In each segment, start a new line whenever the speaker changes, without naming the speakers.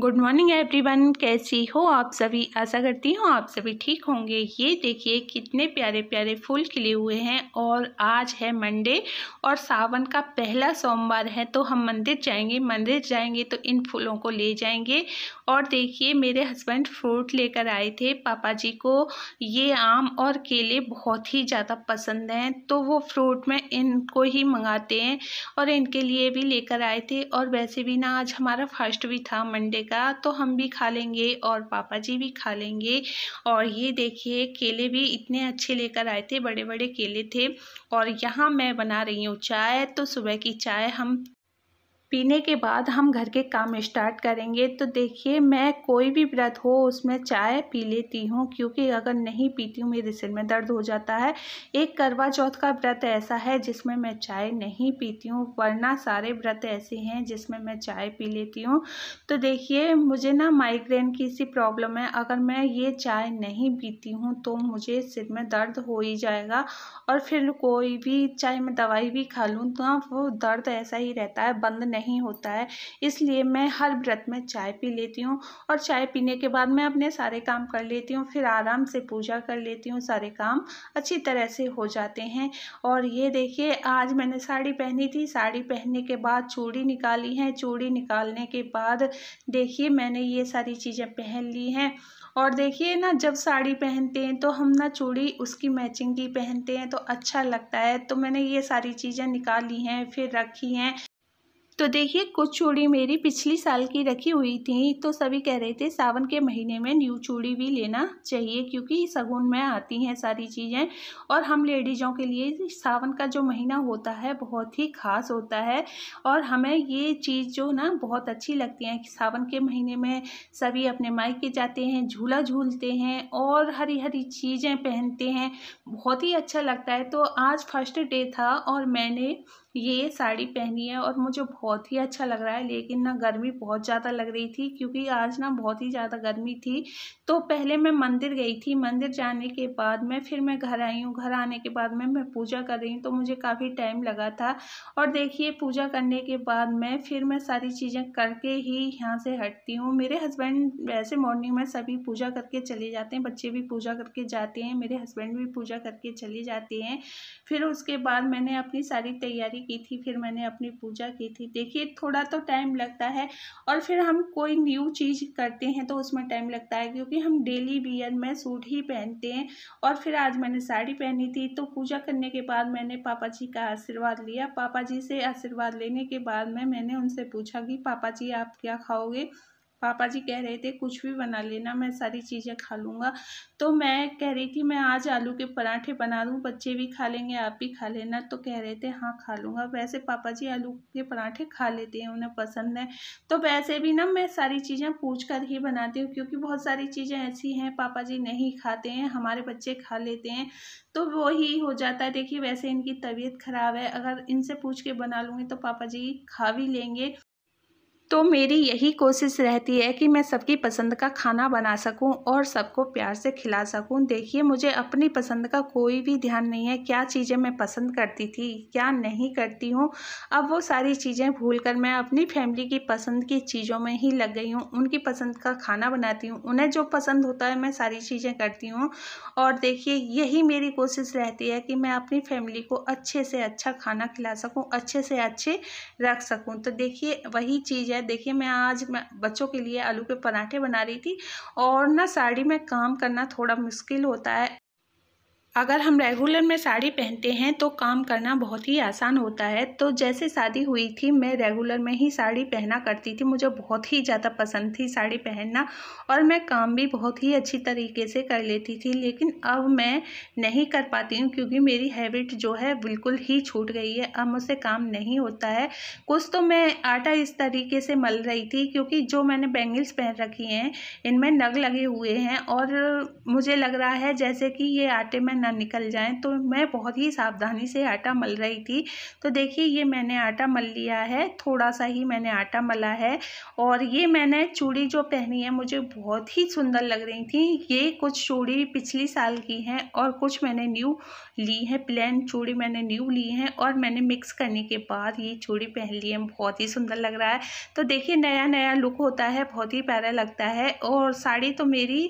good morning everyone कैसी हो आप सभी आशा करती हूँ आप सभी ठीक होंगे ये देखिए कितने प्यारे प्यारे फूल खिले हुए हैं और आज है मंडे और सावन का पहला सोमवार है तो हम मंदिर जाएंगे मंदिर जाएंगे तो इन फूलों को ले जाएंगे और देखिए मेरे हस्बैंड फ्रूट लेकर आए थे पापा जी को ये आम और केले बहुत ही ज़्यादा पसंद हैं तो वो फ्रूट में इनको ही मंगाते हैं और इनके लिए भी लेकर आए थे और वैसे भी ना आज हमारा फर्स्ट भी था मंडे मिलेगा तो हम भी खा लेंगे और पापा जी भी खा लेंगे और ये देखिए केले भी इतने अच्छे लेकर आए थे बड़े बड़े केले थे और यहाँ मैं बना रही हूँ चाय तो सुबह की चाय हम पीने के बाद हम घर के काम स्टार्ट करेंगे तो देखिए मैं कोई भी व्रत हो उसमें चाय पी लेती हूँ क्योंकि अगर नहीं पीती हूँ मेरे सिर में दर्द हो जाता है एक करवा चौथ का व्रत ऐसा है जिसमें मैं चाय नहीं पीती हूँ वरना सारे व्रत ऐसे हैं जिसमें मैं चाय पी लेती हूँ तो देखिए मुझे ना माइग्रेन की सी प्रॉब्लम है अगर मैं ये चाय नहीं पीती हूँ तो मुझे सिर में दर्द हो ही जाएगा और फिर कोई भी चाय मैं दवाई भी खा लूँ तो वो दर्द ऐसा ही रहता है बंद नहीं नहीं होता है इसलिए मैं हर व्रत में चाय पी लेती हूँ और चाय पीने के बाद मैं अपने सारे काम कर लेती हूँ फिर आराम से पूजा कर लेती हूँ सारे काम अच्छी तरह से हो जाते हैं और ये देखिए आज मैंने साड़ी पहनी थी साड़ी पहनने के बाद चूड़ी निकाली है चूड़ी निकालने के बाद देखिए मैंने ये सारी चीज़ें पहन ली हैं और देखिए ना जब साड़ी पहनते हैं तो हम ना चूड़ी उसकी मैचिंग की पहनते हैं तो अच्छा लगता है तो मैंने ये सारी चीज़ें निकाली हैं फिर रखी हैं तो देखिए कुछ चूड़ी मेरी पिछली साल की रखी हुई थी तो सभी कह रहे थे सावन के महीने में न्यू चूड़ी भी लेना चाहिए क्योंकि सगुन में आती हैं सारी चीज़ें और हम लेडीजों के लिए सावन का जो महीना होता है बहुत ही ख़ास होता है और हमें ये चीज़ जो ना बहुत अच्छी लगती है कि सावन के महीने में सभी अपने मायके जाते हैं झूला झूलते हैं और हरी हरी चीज़ें पहनते हैं बहुत ही अच्छा लगता है तो आज फर्स्ट डे था और मैंने ये साड़ी पहनी है और मुझे बहुत ही अच्छा लग रहा है लेकिन ना गर्मी बहुत ज़्यादा लग रही थी क्योंकि आज ना बहुत ही ज़्यादा गर्मी थी तो पहले मैं मंदिर गई थी मंदिर जाने के बाद में फिर मैं घर आई हूँ घर आने के बाद में मैं पूजा कर रही हूँ तो मुझे काफ़ी टाइम लगा था और देखिए पूजा करने के बाद में फिर मैं सारी चीज़ें करके ही यहाँ से हटती हूँ मेरे हस्बैंड वैसे मॉर्निंग में सभी पूजा करके चले जाते हैं बच्चे भी पूजा करके जाते हैं मेरे हस्बैंड भी पूजा करके चले जाते हैं फिर उसके बाद मैंने अपनी सारी तैयारी की थी फिर मैंने अपनी पूजा की थी देखिए थोड़ा तो टाइम लगता है और फिर हम कोई न्यू चीज़ करते हैं तो उसमें टाइम लगता है क्योंकि हम डेली बियर में सूट ही पहनते हैं और फिर आज मैंने साड़ी पहनी थी तो पूजा करने के बाद मैंने पापा जी का आशीर्वाद लिया पापा जी से आशीर्वाद लेने के बाद में मैंने उनसे पूछा कि पापा जी आप क्या खाओगे पापा जी कह रहे थे कुछ भी बना लेना मैं सारी चीज़ें खा लूँगा तो मैं कह रही थी मैं आज आलू के पराठे बना दूँ बच्चे भी खा लेंगे आप भी खा लेना तो कह रहे थे हाँ खा लूँगा वैसे पापा जी आलू के पराठे खा लेते हैं उन्हें पसंद है तो वैसे भी ना मैं सारी चीज़ें पूछ कर ही बनाती हूँ क्योंकि बहुत सारी चीज़ें ऐसी हैं पापा जी नहीं खाते हैं हमारे बच्चे खा लेते हैं तो वो ही हो जाता है देखिए वैसे इनकी तबीयत ख़राब है अगर इनसे पूछ के बना लूँगी तो पापा जी खा भी लेंगे तो मेरी यही कोशिश रहती है कि मैं सबकी पसंद का खाना बना सकूं और सबको प्यार से खिला सकूं देखिए मुझे अपनी पसंद का कोई भी ध्यान नहीं है क्या चीज़ें मैं पसंद करती थी क्या नहीं करती हूं अब वो सारी चीज़ें भूल कर मैं अपनी फैमिली की पसंद की चीज़ों में ही लग गई हूं उनकी पसंद का खाना बनाती हूँ उन्हें जो पसंद होता है मैं सारी चीज़ें करती हूँ और देखिए यही मेरी कोशिश रहती है कि मैं अपनी फैमिली को अच्छे से अच्छा खाना खिला सकूँ अच्छे से अच्छे रख सकूँ तो देखिए वही चीज़ है देखिए मैं आज बच्चों के लिए आलू के पराठे बना रही थी और ना साड़ी में काम करना थोड़ा मुश्किल होता है अगर हम रेगुलर में साड़ी पहनते हैं तो काम करना बहुत ही आसान होता है तो जैसे शादी हुई थी मैं रेगुलर में ही साड़ी पहना करती थी मुझे बहुत ही ज़्यादा पसंद थी साड़ी पहनना और मैं काम भी बहुत ही अच्छी तरीके से कर लेती थी लेकिन अब मैं नहीं कर पाती हूँ क्योंकि मेरी हैबिट जो है बिल्कुल ही छूट गई है अब मुझसे काम नहीं होता है कुछ तो मैं आटा इस तरीके से मल रही थी क्योंकि जो मैंने बैंगल्स पहन रखी हैं इनमें नग लगे हुए हैं और मुझे लग रहा है जैसे कि ये आटे में ना निकल जाए तो मैं बहुत ही सावधानी से आटा मल रही थी तो देखिए ये मैंने आटा मल लिया है थोड़ा सा ही मैंने आटा मला है और ये मैंने चूड़ी जो पहनी है मुझे बहुत ही सुंदर लग रही थी ये कुछ चूड़ी पिछली साल की हैं और कुछ मैंने न्यू ली है प्लेन चूड़ी मैंने न्यू ली है और मैंने मिक्स करने के बाद ये चूड़ी पहन ली है बहुत ही सुंदर लग रहा है तो देखिए नया नया लुक होता है बहुत ही प्यारा लगता है और साड़ी तो मेरी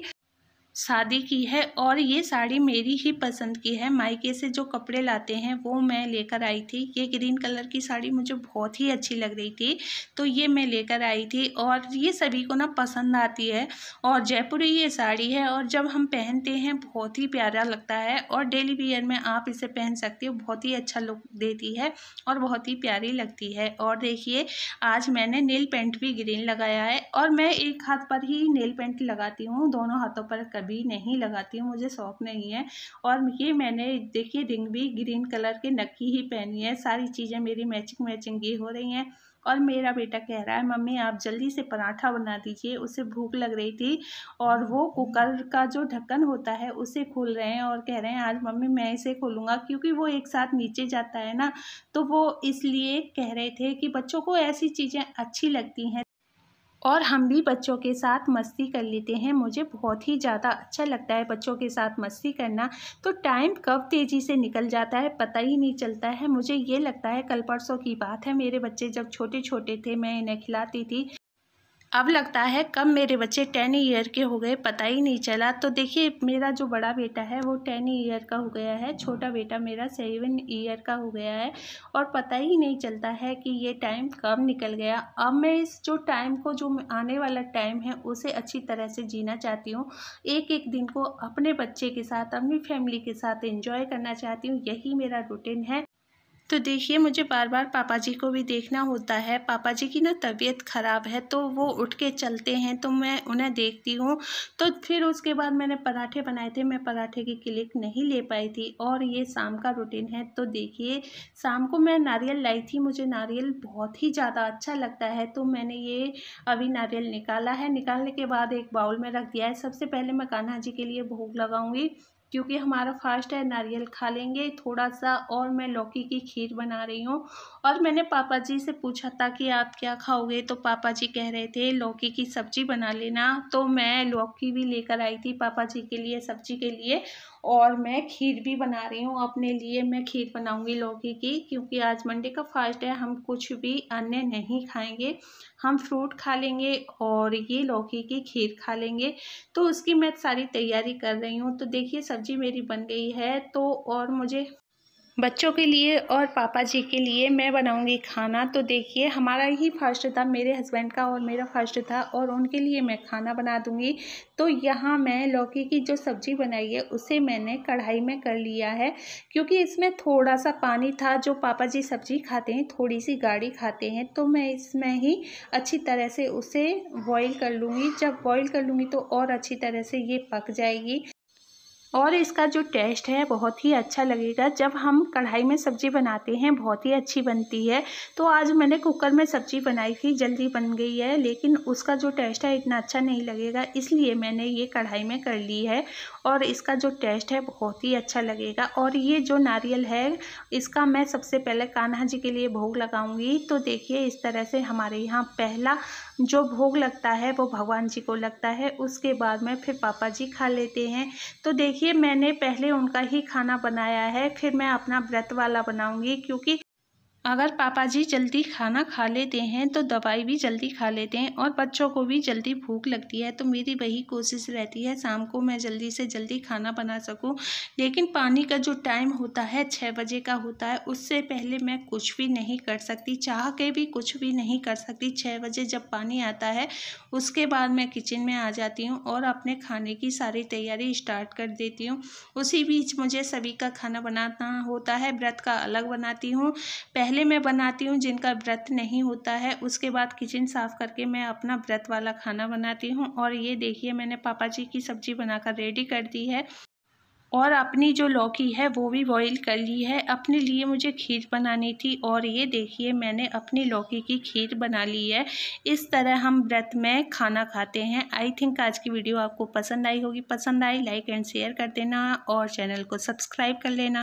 शादी की है और ये साड़ी मेरी ही पसंद की है मायके से जो कपड़े लाते हैं वो मैं लेकर आई थी ये ग्रीन कलर की साड़ी मुझे बहुत ही अच्छी लग रही थी तो ये मैं लेकर आई थी और ये सभी को ना पसंद आती है और जयपुरी ये साड़ी है और जब हम पहनते हैं बहुत ही प्यारा लगता है और डेली वियर में आप इसे पहन सकते हो बहुत ही अच्छा लुक देती है और बहुत ही प्यारी लगती है और देखिए आज मैंने नेल पेंट भी ग्रीन लगाया है और मैं एक हाथ पर ही नेल पेंट लगाती हूँ दोनों हाथों पर कर अभी नहीं लगाती हूँ मुझे शौक नहीं है और ये मैंने देखिए रिंग भी ग्रीन कलर के नक्की ही पहनी है सारी चीज़ें मेरी मैचिंग मैचिंग ही हो रही हैं और मेरा बेटा कह रहा है मम्मी आप जल्दी से पराठा बना दीजिए उसे भूख लग रही थी और वो कुकर का जो ढक्कन होता है उसे खोल रहे हैं और कह रहे हैं आज मम्मी मैं इसे खोलूँगा क्योंकि वो एक साथ नीचे जाता है ना तो वो इसलिए कह रहे थे कि बच्चों को ऐसी चीज़ें अच्छी लगती हैं और हम भी बच्चों के साथ मस्ती कर लेते हैं मुझे बहुत ही ज़्यादा अच्छा लगता है बच्चों के साथ मस्ती करना तो टाइम कब तेज़ी से निकल जाता है पता ही नहीं चलता है मुझे ये लगता है कल परसों की बात है मेरे बच्चे जब छोटे छोटे थे मैं इन्हें खिलाती थी अब लगता है कब मेरे बच्चे टेन ईयर के हो गए पता ही नहीं चला तो देखिए मेरा जो बड़ा बेटा है वो टेन ईयर का हो गया है छोटा बेटा मेरा सेवन ईयर का हो गया है और पता ही नहीं चलता है कि ये टाइम कब निकल गया अब मैं इस जो टाइम को जो आने वाला टाइम है उसे अच्छी तरह से जीना चाहती हूँ एक एक दिन को अपने बच्चे के साथ अपनी फैमिली के साथ इंजॉय करना चाहती हूँ यही मेरा रूटीन है तो देखिए मुझे बार बार पापा जी को भी देखना होता है पापा जी की ना तबीयत ख़राब है तो वो उठ के चलते हैं तो मैं उन्हें देखती हूँ तो फिर उसके बाद मैंने पराठे बनाए थे मैं पराठे की क्लिक नहीं ले पाई थी और ये शाम का रूटीन है तो देखिए शाम को मैं नारियल लाई थी मुझे नारियल बहुत ही ज़्यादा अच्छा लगता है तो मैंने ये अभी नारियल निकाला है निकालने के बाद एक बाउल में रख दिया है सबसे पहले मैं कान्हा जी के लिए भोग लगाऊंगी क्योंकि हमारा फास्ट है नारियल खा लेंगे थोड़ा सा और मैं लौकी की खीर बना रही हूँ और मैंने पापा जी से पूछा था कि आप क्या खाओगे तो पापा जी कह रहे थे लौकी की सब्ज़ी बना लेना तो मैं लौकी भी लेकर आई थी पापा जी के लिए सब्ज़ी के लिए और मैं खीर भी बना रही हूँ अपने लिए मैं खीर बनाऊँगी लौकी की क्योंकि आज मंडे का फास्ट है हम कुछ भी अन्य नहीं खाएंगे हम फ्रूट खा लेंगे और ये लौकी की खीर खा लेंगे तो उसकी मैं सारी तैयारी कर रही हूँ तो देखिए सब्ज़ी मेरी बन गई है तो और मुझे बच्चों के लिए और पापा जी के लिए मैं बनाऊंगी खाना तो देखिए हमारा ही फर्स्ट था मेरे हस्बैंड का और मेरा फर्स्ट था और उनके लिए मैं खाना बना दूंगी तो यहाँ मैं लौकी की जो सब्ज़ी बनाई है उसे मैंने कढ़ाई में कर लिया है क्योंकि इसमें थोड़ा सा पानी था जो पापा जी सब्ज़ी खाते हैं थोड़ी सी गाढ़ी खाते हैं तो मैं इसमें ही अच्छी तरह से उसे बॉयल कर लूँगी जब बॉयल कर लूँगी तो और अच्छी तरह से ये पक जाएगी और इसका जो टेस्ट है बहुत ही अच्छा लगेगा जब हम कढ़ाई में सब्ज़ी बनाते हैं बहुत ही अच्छी बनती है तो आज मैंने कुकर में सब्ज़ी बनाई थी जल्दी बन गई है लेकिन उसका जो टेस्ट है इतना अच्छा नहीं लगेगा इसलिए मैंने ये कढ़ाई में कर ली है और इसका जो टेस्ट है बहुत ही अच्छा लगेगा और ये जो नारियल है इसका मैं सबसे पहले कान्हा जी के लिए भोग लगाऊंगी तो देखिए इस तरह से हमारे यहाँ पहला जो भोग लगता है वो भगवान जी को लगता है उसके बाद में फिर पापा जी खा लेते हैं तो देखिए देखिए मैंने पहले उनका ही खाना बनाया है फिर मैं अपना व्रत वाला बनाऊंगी क्योंकि अगर पापा जी जल्दी खाना खा लेते हैं तो दवाई भी जल्दी खा लेते हैं और बच्चों को भी जल्दी भूख लगती है तो मेरी वही कोशिश रहती है शाम को मैं जल्दी से जल्दी खाना बना सकूं लेकिन पानी का जो टाइम होता है छः बजे का होता है उससे पहले मैं कुछ भी नहीं कर सकती चाह के भी कुछ भी नहीं कर सकती छः बजे जब पानी आता है उसके बाद मैं किचन में आ जाती हूँ और अपने खाने की सारी तैयारी स्टार्ट कर देती हूँ उसी बीच मुझे सभी का खाना बनाना होता है व्रत का अलग बनाती हूँ पहले पहले मैं बनाती हूँ जिनका व्रत नहीं होता है उसके बाद किचन साफ़ करके मैं अपना व्रत वाला खाना बनाती हूँ और ये देखिए मैंने पापा जी की सब्ज़ी बनाकर रेडी कर दी है और अपनी जो लौकी है वो भी बॉईल कर ली है अपने लिए मुझे खीर बनानी थी और ये देखिए मैंने अपनी लौकी की खीर बना ली है इस तरह हम व्रत में खाना खाते हैं आई थिंक आज की वीडियो आपको पसंद आई होगी पसंद आई लाइक एंड शेयर कर देना और चैनल को सब्सक्राइब कर लेना